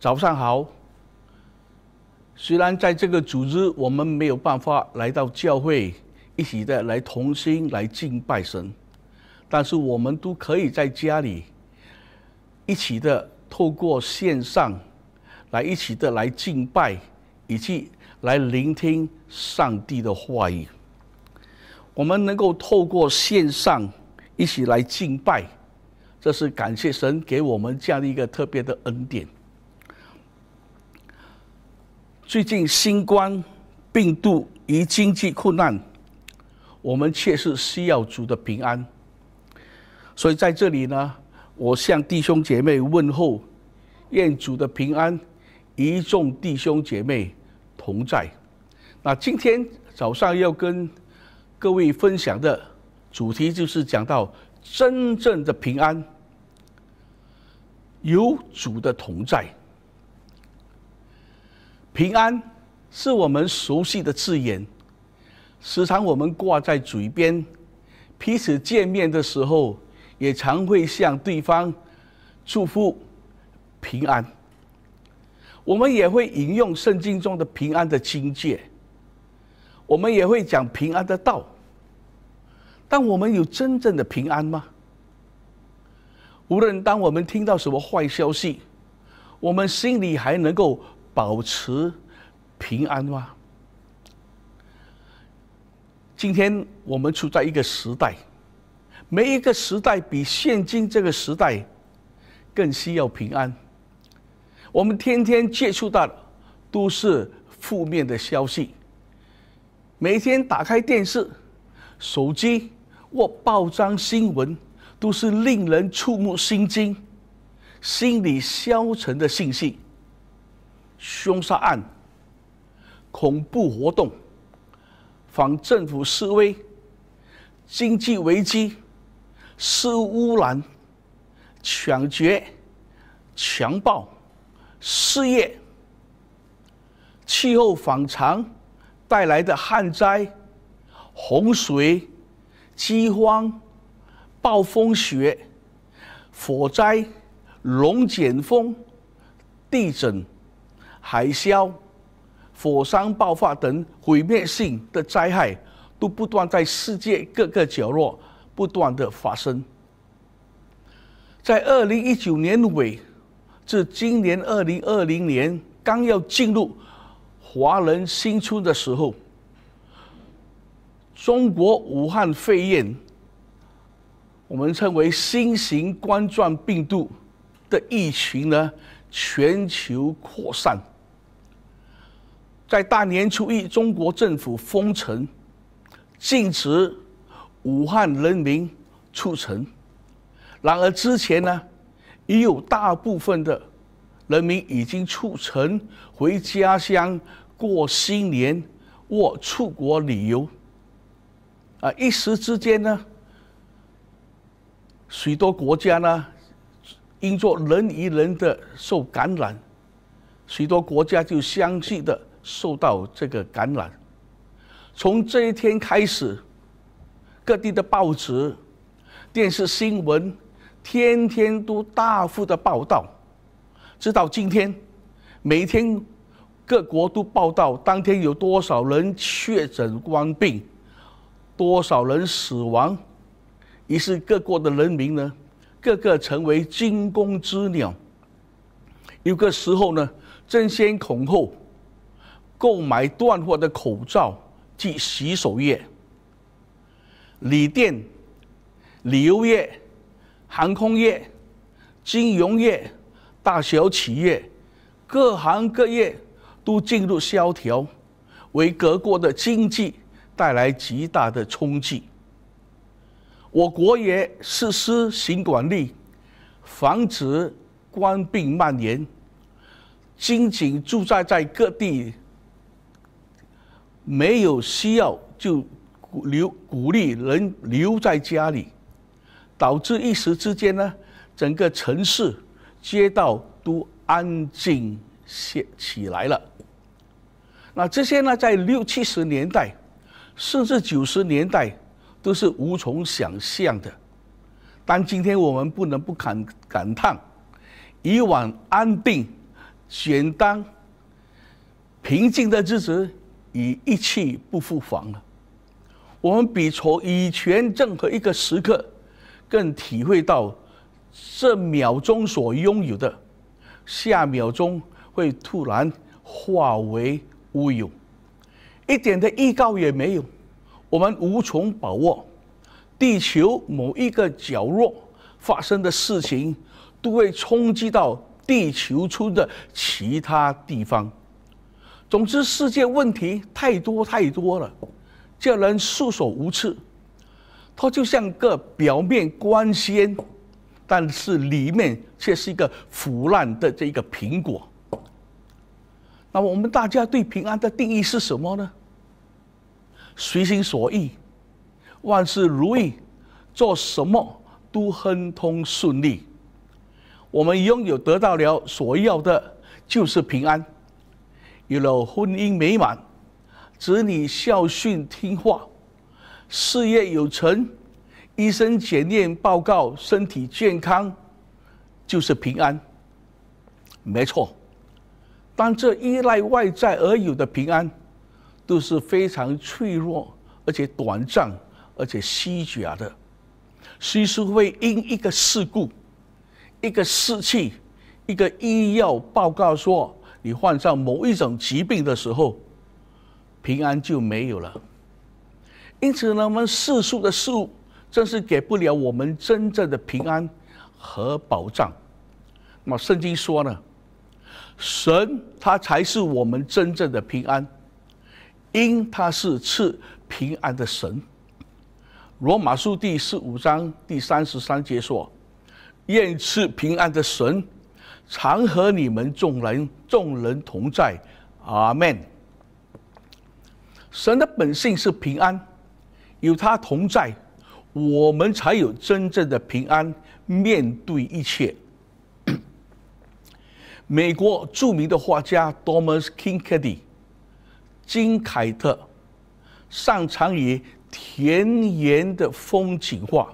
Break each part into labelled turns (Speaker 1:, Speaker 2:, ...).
Speaker 1: 早上好。虽然在这个组织，我们没有办法来到教会，一起的来同心来敬拜神，但是我们都可以在家里，一起的透过线上，来一起的来敬拜，以及来聆听上帝的话语。我们能够透过线上一起来敬拜，这是感谢神给我们这样的一个特别的恩典。最近新冠病毒与经济困难，我们却是需要主的平安。所以在这里呢，我向弟兄姐妹问候，愿主的平安，一众弟兄姐妹同在。那今天早上要跟各位分享的主题，就是讲到真正的平安，有主的同在。平安是我们熟悉的字眼，时常我们挂在嘴边，彼此见面的时候也常会向对方祝福平安。我们也会引用圣经中的平安的经界，我们也会讲平安的道。但我们有真正的平安吗？无论当我们听到什么坏消息，我们心里还能够？保持平安吗？今天我们处在一个时代，每一个时代比现今这个时代更需要平安。我们天天接触到的都是负面的消息，每天打开电视、手机或报章新闻，都是令人触目心惊、心里消沉的信息。凶杀案、恐怖活动、反政府示威、经济危机、食物污染、抢劫、强暴、失业、气候反常带来的旱灾、洪水、饥荒、暴风雪、火灾、龙卷风、地震。海啸、火山爆发等毁灭性的灾害，都不断在世界各个角落不断的发生。在二零一九年尾，至今年二零二零年刚要进入华人新春的时候，中国武汉肺炎，我们称为新型冠状病毒的疫情呢，全球扩散。在大年初一，中国政府封城，禁止武汉人民出城。然而之前呢，已有大部分的人民已经出城回家乡过新年或出国旅游。啊，一时之间呢，许多国家呢，因做人与人的受感染，许多国家就相继的。受到这个感染，从这一天开始，各地的报纸、电视新闻天天都大幅的报道，直到今天，每天各国都报道当天有多少人确诊患病，多少人死亡。于是各国的人民呢，个个成为惊弓之鸟。有个时候呢，争先恐后。购买断货的口罩及洗手液，锂电、旅游业、航空业、金融业、大小企业、各行各业都进入萧条，为各国的经济带来极大的冲击。我国也实施新管理，防止官病蔓延，军警驻扎在各地。没有需要就留鼓励人留在家里，导致一时之间呢，整个城市街道都安静些起来了。那这些呢，在六七十年代，甚至九十年代，都是无从想象的。但今天我们不能不感感叹，以往安定、简单、平静的日子。已一去不复返了。我们比从以前任何一个时刻更体会到，这秒钟所拥有的，下秒钟会突然化为乌有，一点的预告也没有。我们无从把握，地球某一个角落发生的事情，都会冲击到地球村的其他地方。总之，世界问题太多太多了，叫人束手无策。它就像个表面光鲜，但是里面却是一个腐烂的这一个苹果。那我们大家对平安的定义是什么呢？随心所欲，万事如意，做什么都亨通顺利。我们拥有得到了所要的，就是平安。有了婚姻美满，子女孝顺听话，事业有成，医生检验报告身体健康，就是平安。没错，但这依赖外在而有的平安，都是非常脆弱、而且短暂、而且虚假的。虽说会因一个事故、一个事情、一个医药报告说。你患上某一种疾病的时候，平安就没有了。因此，呢，我们世俗的事物，真是给不了我们真正的平安和保障。那么，圣经说呢？神，他才是我们真正的平安，因他是赐平安的神。罗马书第十五章第三十三节说：“愿赐平安的神。”常和你们众人众人同在，阿门。神的本性是平安，有他同在，我们才有真正的平安面对一切。美国著名的画家 Thomas k 多姆斯 a d y 金凯特，擅长于田园的风景画。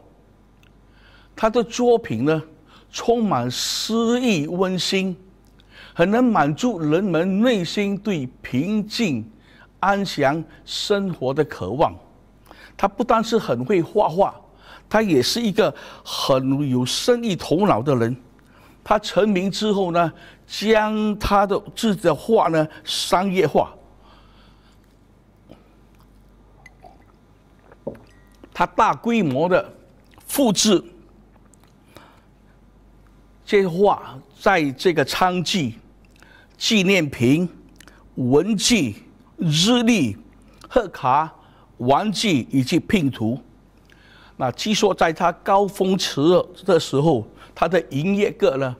Speaker 1: 他的作品呢？充满诗意、温馨，很能满足人们内心对平静、安详生活的渴望。他不单是很会画画，他也是一个很有生意头脑的人。他成名之后呢，将他的自己的画呢商业化，他大规模的复制。这些画在这个娼妓、纪念品、文具、日历、贺卡、玩具以及拼图。那据说在他高峰时的时候，他的营业额呢，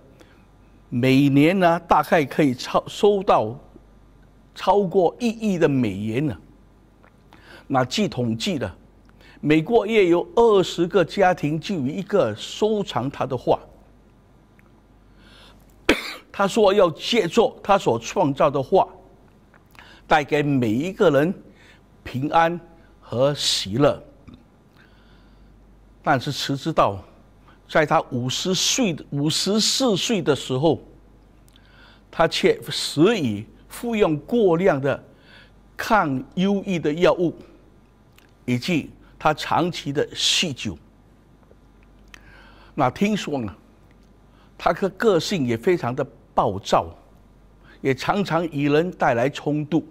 Speaker 1: 每年呢大概可以超收到超过一亿的美元呢。那据统计的，美国也有二十个家庭就有一个收藏他的画。他说要借助他所创造的话，带给每一个人平安和喜乐。但是，谁知道，在他五十岁、五十四岁的时候，他却死以服用过量的抗忧郁的药物，以及他长期的酗酒。那听说呢？他的个性也非常的暴躁，也常常与人带来冲突。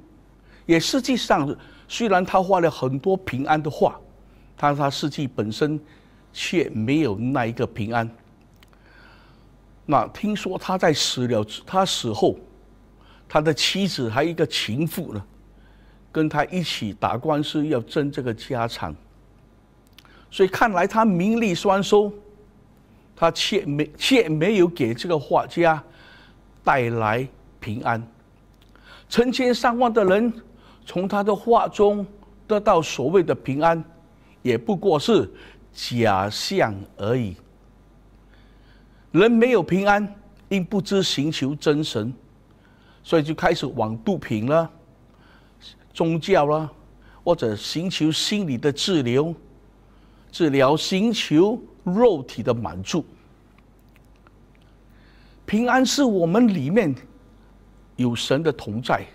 Speaker 1: 也实际上，虽然他画了很多平安的画，但他实际本身却没有那一个平安。那听说他在死了，他死后，他的妻子还一个情妇呢，跟他一起打官司要争这个家产。所以看来他名利双收。他却没却没有给这个画家带来平安，成千上万的人从他的画中得到所谓的平安，也不过是假象而已。人没有平安，因不知寻求真神，所以就开始往度平了，宗教了，或者寻求心理的治疗，治疗寻求。肉体的满足，平安是我们里面有神的同在，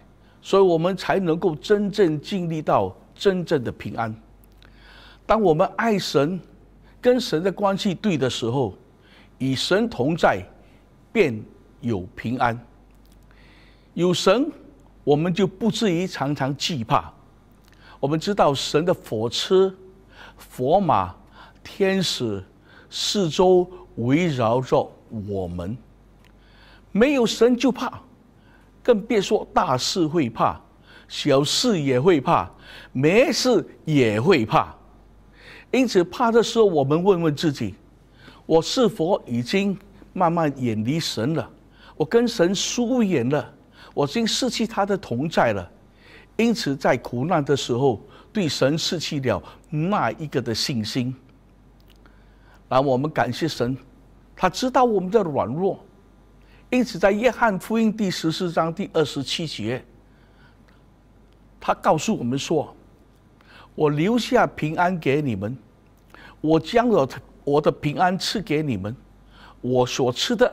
Speaker 1: 所以我们才能够真正经历到真正的平安。当我们爱神、跟神的关系对的时候，与神同在，便有平安。有神，我们就不至于常常惧怕。我们知道神的火车、佛马、天使。四周围绕着我们，没有神就怕，更别说大事会怕，小事也会怕，没事也会怕。因此，怕的时候，我们问问自己：我是否已经慢慢远离神了？我跟神疏远了？我已经失去他的同在了？因此，在苦难的时候，对神失去了那一个的信心。那我们感谢神，他知道我们的软弱，因此在约翰福音第十四章第二十七节，他告诉我们说：“我留下平安给你们，我将我我的平安赐给你们，我所吃的，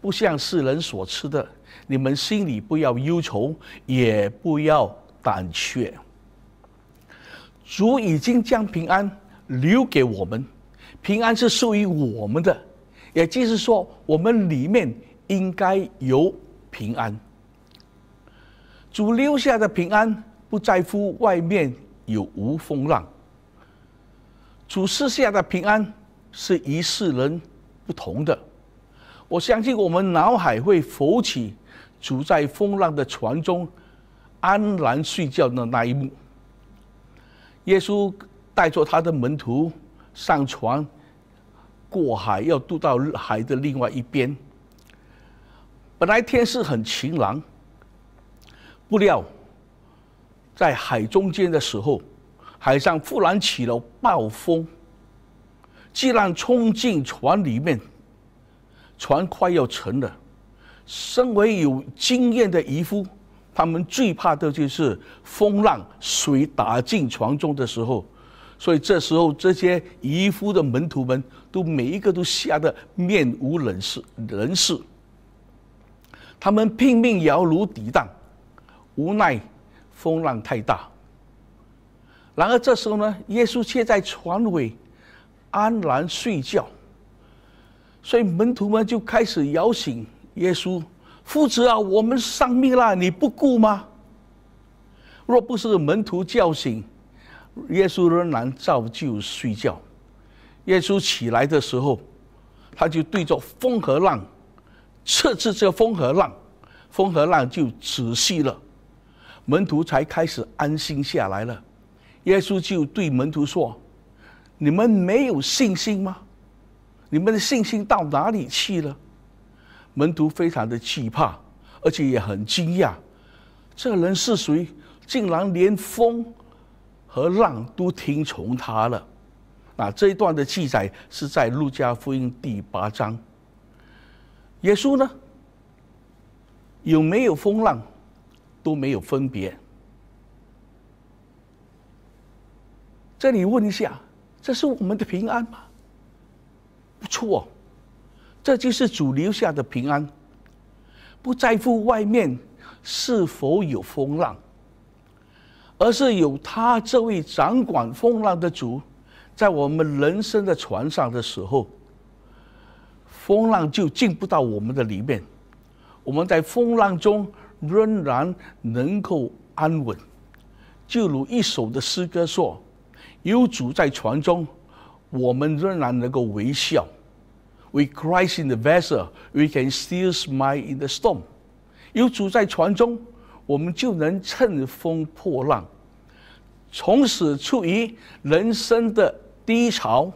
Speaker 1: 不像世人所吃的，你们心里不要忧愁，也不要胆怯。主已经将平安留给我们。”平安是属于我们的，也就是说，我们里面应该有平安。主留下的平安，不在乎外面有无风浪。主赐下的平安，是一世人不同的。我相信我们脑海会浮起主在风浪的船中安然睡觉的那一幕。耶稣带着他的门徒。上船过海，要渡到海的另外一边。本来天是很晴朗，不料在海中间的时候，海上忽然起了暴风，巨浪冲进船里面，船快要沉了。身为有经验的渔夫，他们最怕的就是风浪水打进船中的时候。所以这时候，这些渔夫的门徒们都每一个都吓得面无人事，人事。他们拼命摇橹抵挡，无奈风浪太大。然而这时候呢，耶稣却在船尾安然睡觉。所以门徒们就开始摇醒耶稣，夫子啊，我们丧命了，你不顾吗？若不是门徒叫醒。耶稣仍然照旧睡觉。耶稣起来的时候，他就对着风和浪，测试这风和浪，风和浪就止息了。门徒才开始安心下来了。耶稣就对门徒说：“你们没有信心吗？你们的信心到哪里去了？”门徒非常的惧怕，而且也很惊讶，这人是谁？竟然连风！和浪都听从他了。那这一段的记载是在路加福音第八章。耶稣呢，有没有风浪都没有分别。这里问一下，这是我们的平安吗？不错，这就是主留下的平安，不在乎外面是否有风浪。而是有他这位掌管风浪的主，在我们人生的船上的时候，风浪就进不到我们的里面，我们在风浪中仍然能够安稳。就如一首的诗歌说：“有主在船中，我们仍然能够微笑。” We Christ in the vessel, we can still smile in the storm. 有主在船中。我们就能乘风破浪，从此处于人生的低潮，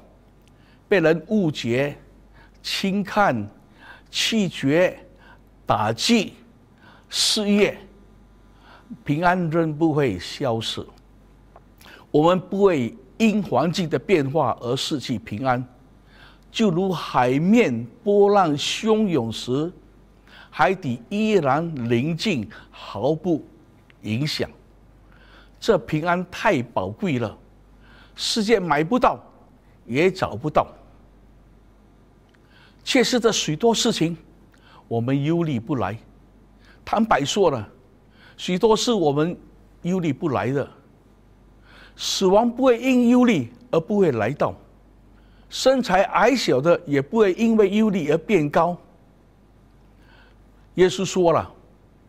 Speaker 1: 被人误解、轻看、气绝、打击，事业平安仍不会消失。我们不会因环境的变化而失去平安，就如海面波浪汹涌时。海底依然宁静，毫不影响。这平安太宝贵了，世界买不到，也找不到。确实，这许多事情，我们忧虑不来。坦白说了，许多事我们忧虑不来的。死亡不会因忧虑而不会来到，身材矮小的也不会因为忧虑而变高。耶稣说了，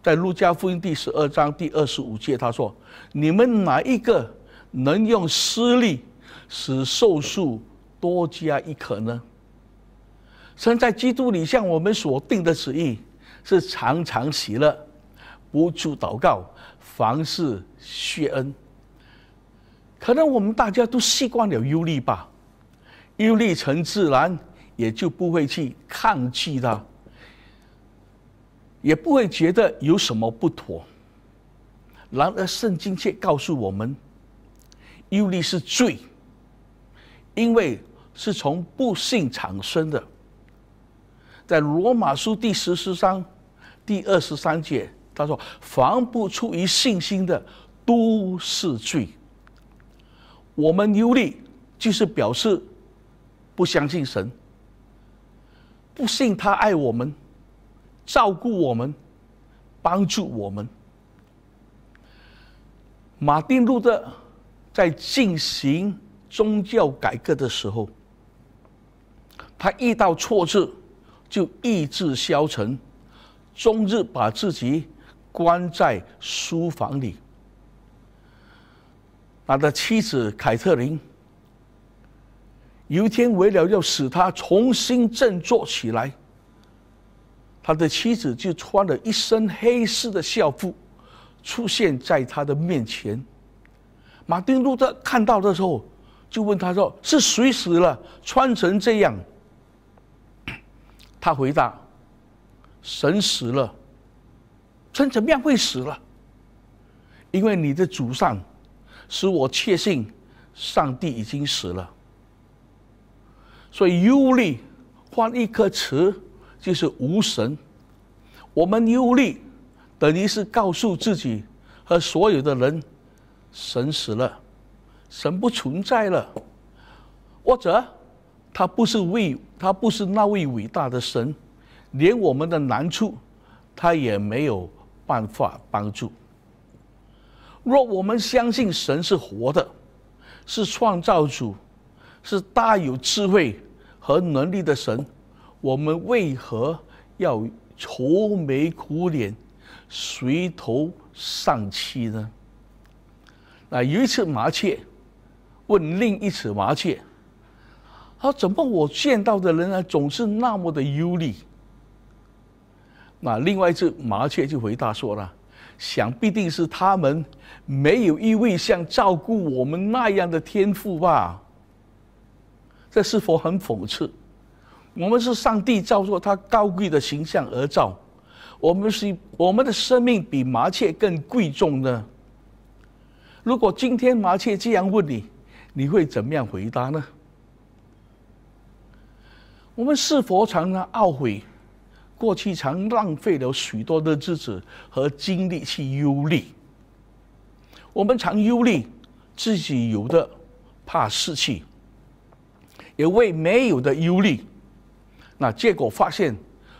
Speaker 1: 在路加福音第十二章第二十五节，他说：“你们哪一个能用私利使寿数多加一可呢？”身在基督里，向我们所定的旨意是常常喜乐，不住祷告，凡事谢恩。可能我们大家都习惯了忧虑吧，忧虑成自然，也就不会去抗拒它。也不会觉得有什么不妥。然而，圣经却告诉我们，忧虑是罪，因为是从不幸产生的。在罗马书第十四章第二十三节，他说：“凡不出于信心的，都是罪。”我们忧虑就是表示不相信神，不信他爱我们。照顾我们，帮助我们。马丁路德在进行宗教改革的时候，他遇到挫折就意志消沉，终日把自己关在书房里。他的妻子凯特琳有一天，为了要使他重新振作起来。他的妻子就穿了一身黑色的校服，出现在他的面前。马丁路德看到的时候，就问他说：“是谁死了，穿成这样？”他回答：“神死了。”神怎么样会死了？因为你的祖上，使我确信上帝已经死了。所以尤利换一颗词。就是无神，我们忧虑，等于是告诉自己和所有的人，神死了，神不存在了，或者他不是为他不是那位伟大的神，连我们的难处，他也没有办法帮助。若我们相信神是活的，是创造主，是大有智慧和能力的神。我们为何要愁眉苦脸、垂头丧气呢？啊，有一次麻雀问另一只麻雀：“啊，怎么我见到的人啊总是那么的忧虑？”那另外一只麻雀就回答说了：“想必定是他们没有一位像照顾我们那样的天赋吧。”这是否很讽刺？我们是上帝造作，他高贵的形象而造。我们是我们的生命比麻雀更贵重呢。如果今天麻雀这样问你，你会怎么样回答呢？我们是否常懊悔过去常浪费了许多的日子和精力去忧虑？我们常忧虑自己有的怕失去，也为没有的忧虑。那结果发现，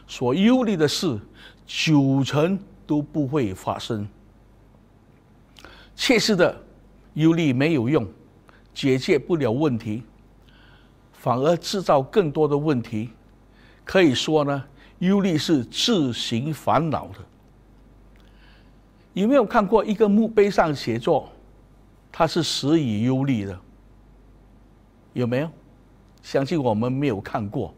Speaker 1: 所忧虑的事九成都不会发生。切实的忧虑没有用，解决不了问题，反而制造更多的问题。可以说呢，忧虑是自寻烦恼的。有没有看过一个墓碑上写作，他是死于忧虑的？有没有？相信我们没有看过。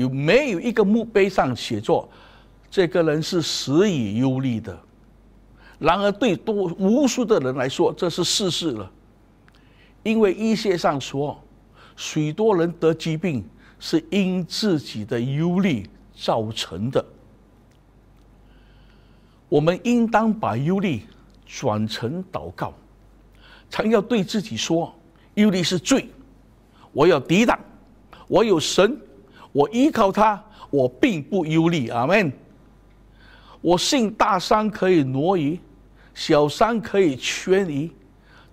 Speaker 1: 有没有一个墓碑上写作“这个人是死于忧虑的”？然而，对多无数的人来说，这是事实了。因为医学上说，许多人得疾病是因自己的忧虑造成的。我们应当把忧虑转成祷告，常要对自己说：“忧虑是罪，我要抵挡，我有神。”我依靠他，我并不忧虑。阿门。我信大山可以挪移，小山可以迁移，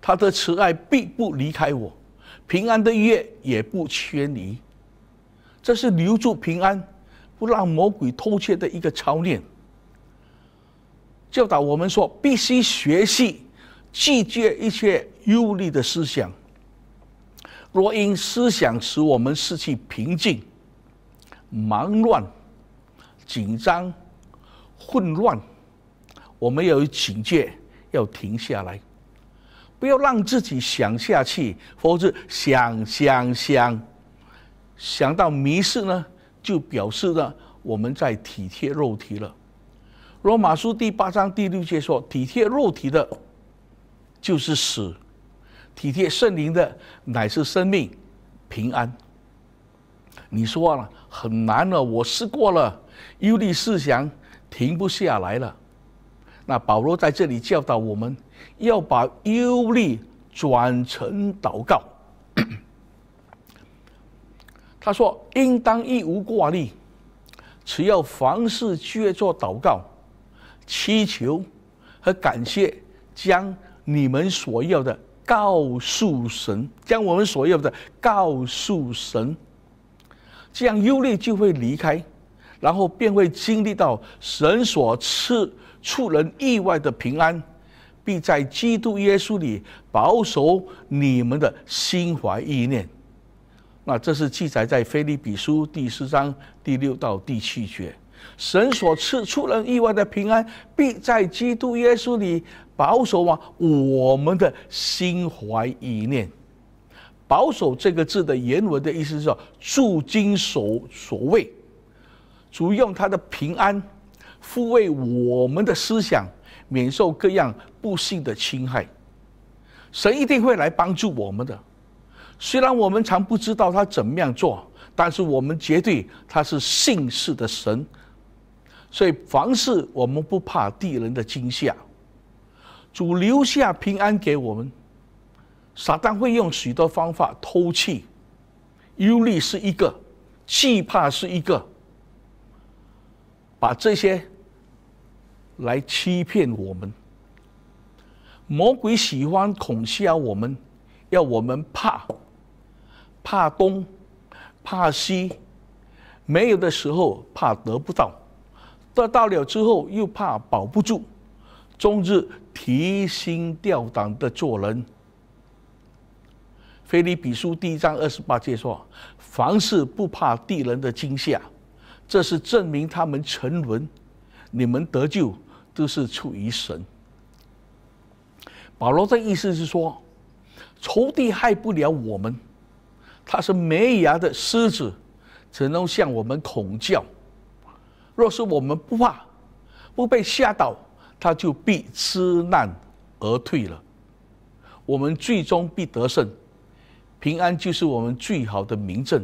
Speaker 1: 他的慈爱必不离开我，平安的月也不缺移。这是留住平安，不让魔鬼偷窃的一个操练。教导我们说，必须学习拒绝一切忧虑的思想。若因思想使我们失去平静，忙乱、紧张、混乱，我们要有警戒，要停下来，不要让自己想下去，或是想想想，想到迷失呢，就表示呢我们在体贴肉体了。罗马书第八章第六节说：“体贴肉体的，就是死；体贴圣灵的，乃是生命、平安。”你说了很难了，我试过了，忧虑思想停不下来了。那保罗在这里教导我们，要把忧虑转成祷告。他说：“应当一无挂虑，只要凡事去做祷告、祈求和感谢，将你们所要的告诉神，将我们所要的告诉神。”这样忧虑就会离开，然后便会经历到神所赐出人意外的平安，必在基督耶稣里保守你们的心怀意念。那这是记载在菲利比书第十章第六到第七节，神所赐出人意外的平安，必在基督耶稣里保守啊我们的心怀意念。保守这个字的原文的意思是“驻军守守卫”，主用他的平安，抚慰我们的思想，免受各样不幸的侵害。神一定会来帮助我们的，虽然我们常不知道他怎么样做，但是我们绝对他是信事的神，所以凡事我们不怕地人的惊吓。主留下平安给我们。撒旦会用许多方法偷窃，忧虑是一个，惧怕是一个，把这些来欺骗我们。魔鬼喜欢恐吓我们，要我们怕，怕东，怕西，没有的时候怕得不到，得到了之后又怕保不住，终日提心吊胆的做人。菲利比书第一章二十八节说：“凡事不怕地人的惊吓，这是证明他们沉沦，你们得救都是出于神。”保罗的意思是说，仇敌害不了我们，他是没牙的狮子，只能向我们恐叫；若是我们不怕，不被吓倒，他就必知难而退了，我们最终必得胜。平安就是我们最好的明证，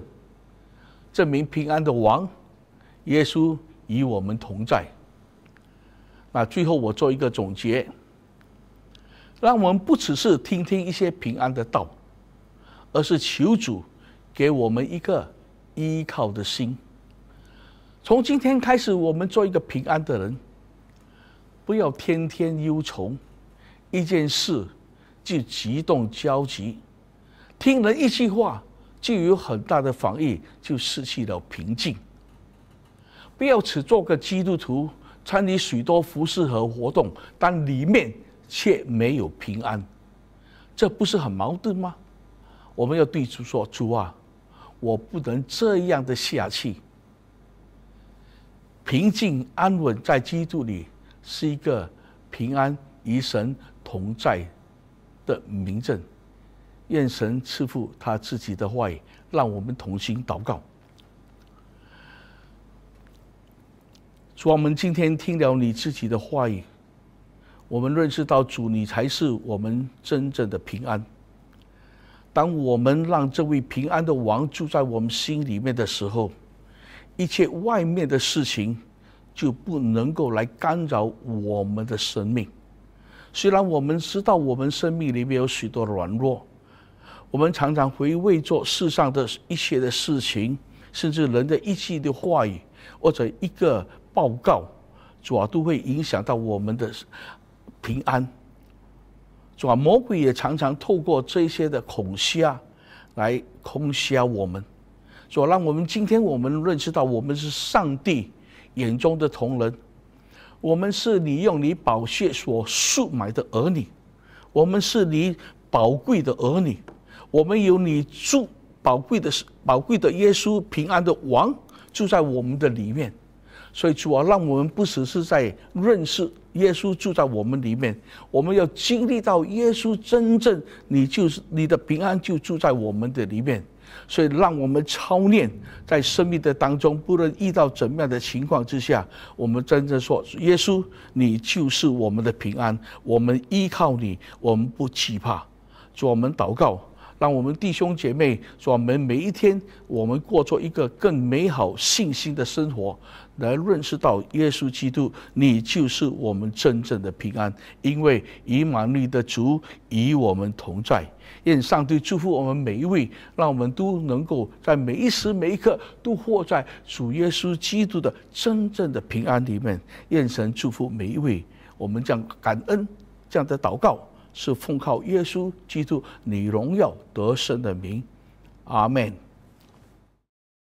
Speaker 1: 证明平安的王，耶稣与我们同在。那最后我做一个总结，让我们不只是听听一些平安的道，而是求主给我们一个依靠的心。从今天开始，我们做一个平安的人，不要天天忧愁，一件事就激动焦急。听了一句话，就有很大的反御，就失去了平静。不要只做个基督徒，参与许多服饰和活动，但里面却没有平安，这不是很矛盾吗？我们要对主说：“主啊，我不能这样的下去。平静安稳在基督里，是一个平安与神同在的明证。”愿神赐福他自己的话语，让我们同心祷告。主，我们今天听了你自己的话语，我们认识到主你才是我们真正的平安。当我们让这位平安的王住在我们心里面的时候，一切外面的事情就不能够来干扰我们的生命。虽然我们知道我们生命里面有许多软弱。我们常常回味做世上的一些的事情，甚至人的一句的话语，或者一个报告，主要都会影响到我们的平安。左魔鬼也常常透过这些的恐吓来恐吓我们。左让我们今天我们认识到，我们是上帝眼中的同人，我们是你用你宝血所赎买的儿女，我们是你宝贵的儿女。我们有你住宝贵的宝贵的耶稣平安的王住在我们的里面，所以主啊，让我们不只是在认识耶稣住在我们里面，我们要经历到耶稣真正你就是你的平安就住在我们的里面。所以让我们操练在生命的当中，不论遇到怎么样的情况之下，我们真正说耶稣，你就是我们的平安，我们依靠你，我们不惧怕。我们祷告。让我们弟兄姐妹说：，我们每一天，我们过做一个更美好、信心的生活，来认识到耶稣基督，你就是我们真正的平安，因为以马利的主与我们同在。愿上帝祝福我们每一位，让我们都能够在每一时每一刻都活在主耶稣基督的真正的平安里面。愿神祝福每一位，我们将感恩这样的祷告。是奉靠耶稣基督你荣耀得胜的名，阿门。